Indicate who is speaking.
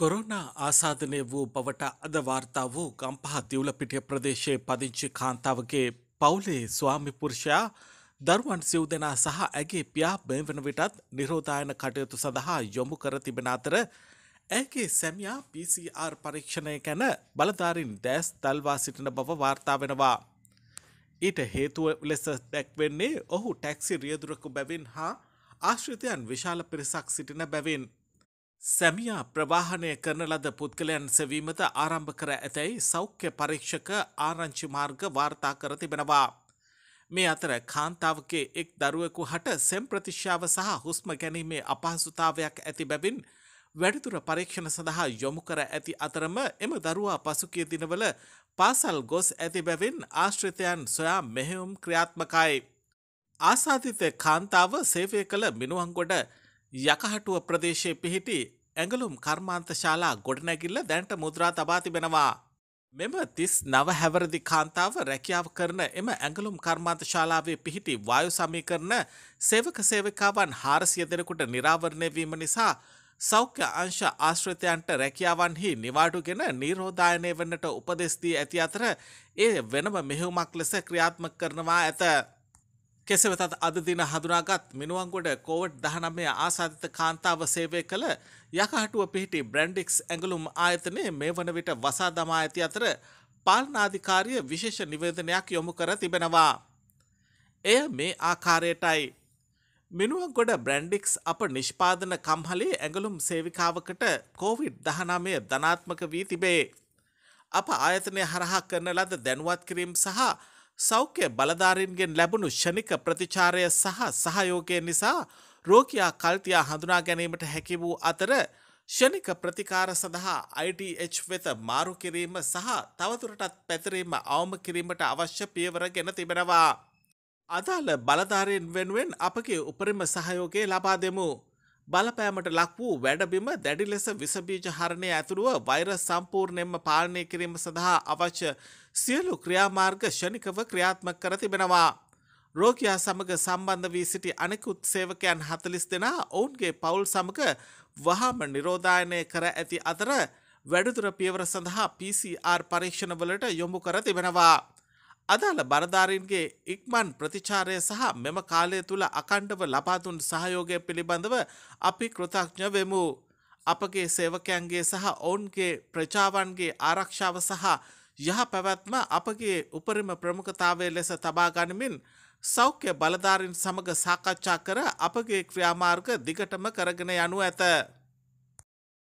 Speaker 1: Corona ආසාධනය වූ බවට අද වාර්තා වූ ගම්පහ දියවලපිටිය ප්‍රදේශයේ පදිංචි කාන්තාවගේ පවුලේ ස්වාමිපුරුෂයා දරුවන් සිව් දෙනා සහ ඇගේ පියා බෙන් වන විටත් නිරෝධායන කටයුතු සඳහා යොමු කර තිබෙන අතර ඇගේ සැමියා PCR පරීක්ෂණය ගැන බලධාරින් දැස් දල්වා සිටින බව වාර්තා වෙනවා. ඊට හේතුව ලෙස දැක්වෙන්නේ ඔහු ටැක්සි රියදුරකු බැවින් හා ආශ්‍රිතයන් විශාල පිරිසක් සිටින බැවින්. සැමියා ප්‍රවාහනය කරන ලද පුද්ගලයන් සෙවීමද ආරම්භ කර ඇතැයි සෞඛ්‍ය පරීක්ෂක ආරංචි මාර්ග වාර්තා කර තිබෙනවා. මේ අතර කාන්තාවගේ එක් දරුවෙකු හට සෙම්ප්‍රතිශ්‍යාව සහ හුස්ම ගැනීමේ අපහසුතාවයක් ඇති බැවින් වැඩිතුර පරීක්ෂණ සඳහා යොමු කර ඇති අතරම එම දරුවා පසුකිය දිනවල පාසල් ගොස් ඇති බැවින් ආශ්‍රිතයන් සොයා මෙහෙවුම් ක්‍රියාත්මකයි. ආසාධිත කාන්තාව සේවය කළ මිනුවන්ගොඩ යකහටුව ප්‍රදේශය පිහිටි ඇඟලුම් කර්මාන්ත ශාලා ගොඩනැගිල්ල දැන්ට මුද්‍රා තබා තිබෙනවා. මෙම තිස් නව හැවරදි කාන්තාව රැකියාව කරන එම ඇඟලුම් කර්මාන්ත ශාලාවේ පිහිටි වායු සමීකරන සේවක සේවකාවන් හාරසිය දෙනෙකුට නිරාවරණය වීම නිසා සෞඛ්‍ය අංශ ආශ්‍රතයන්ට රැකියාවන්හි නිවාඩුගෙන නීරෝධායනය වන්නට උපදෙස්දී ඇති අතර ඒ වෙනම මෙහෙවුමක් ලෙස ක්‍රියාත්මක කරනවා ඇත. කෙසවෙතත් අදදින හදුනාගත් මිනුවන්ගොඩ කෝවට් දහනමය ආසාධිත කාන්තාව සේවය කළ යකහටුව පිහිටි බ්‍රන්ඩික්ස් ඇඟලුම් ආයතනය මේ වන විට වසා දමා ඇති අතර පාලනාධිකාරිය විශේෂ නිවේදනයක් යොමු කර තිබෙනවා. එය මේ ආකාරයටයි. මිනුවන්ගොඩ බ්‍රන්ඩික්ස් අප නිෂ්පාදන කම්හලේ ඇඟලුම් සේවිකාවකට කෝවිඩ් දහනමය ධනාත්මක වී තිබේ. අප ආයතනය හරහා කරන ලද දැනුවත් කිරීම් සහ සෞඛ්‍ය බලධාරීන්ගෙන් ලැබුණු ෂණික ප්‍රතිචාරය සහ සහයෝගය නිසා රෝකයා කල්තියා හඳුනා ගැනීමට හැකි වූ අතර ෂණික ප්‍රතිකාර සඳහා IDH වෙත මාරු කිරීම සහ තවතුරටත් පැතිරීම අවම කිරීමට අවශ්‍ය පියවර ගෙන තිබෙනවා. අදාළ බලධාරයෙන් වෙනුවෙන් අපගේ උපරිම සහයෝගේ ලබා දෙමු. බලපෑමට ලක් වූ වැඩබිම දැඩි ලෙස විසබීජ හරණය ඇතුළුව වෛරස් සම්පූර්ණයෙන්ම පාලනය කිරීම සඳහා අවශ්‍ය සියලු ක්‍රියාමාර්ග ෂණිකව ක්‍රියාත්මක කර තිබෙනවා. රෝගයා සමග සම්බන්ධ වී සිටි අනෙකුත් සේවකයන් හතලිස් දෙනා ඔවුන්ගේ පවුල් සමඟ වහම නිරෝධායනය කර ඇති අතර වැඩදුර පියවර සඳහා PCR පරීක්ෂණවලට යොමු කර තිබෙනවා. අදාළ බරධාරීන්ගේ ඉක්මන් ප්‍රතිචාරය සහ මෙම කාලය තුළ අකණ්ඩව ලබාදුන් සහයෝගය පිළිබඳව අපි කෘතඥ වෙමු. අපගේ සේවකයන්ගේ සහ ඔවුන්ගේ ප්‍රජාවන්ගේ ආරක්ෂාව සහ යහ පැවැත්ම අපගේ උපරිම ප්‍රමුඛතාවය ලෙස තබා ගනිමින් සෞඛ්‍ය බලධාරින් සමඟ සාකච්ඡා කර අපගේ ක්‍රියාමාර්ග දිගටම කරගෙන යනු ඇත.